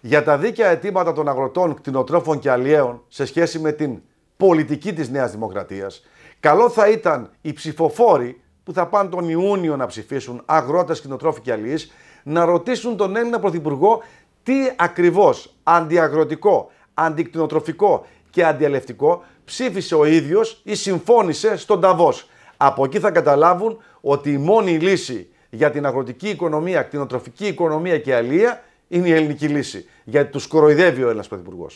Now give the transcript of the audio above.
για τα δίκαια αιτήματα των αγροτών, κτηνοτρόφων και αλλιέων σε σχέση με την πολιτική της Νέας Δημοκρατίας, καλό θα ήταν οι ψηφοφόροι που θα πάνε τον Ιούνιο να ψηφίσουν αγρότες, κτηνοτρόφοι και αλλιείς, να ρωτήσουν τον Έλληνα Πρωθυπουργό τι ακριβώς αντιαγροτικό, αντικτηνοτροφικό και αντιαλευτικό ψήφισε ο ίδιος ή συμφώνησε στον Ταβός. Από εκεί θα καταλάβουν ότι η μόνη λύση για την αγροτική οικονομία, κτηνοτροφική οικονομία και αλία είναι η ελληνική λύση. Γιατί τους κοροϊδεύει ο Έλληνα Πρωθυπουργό.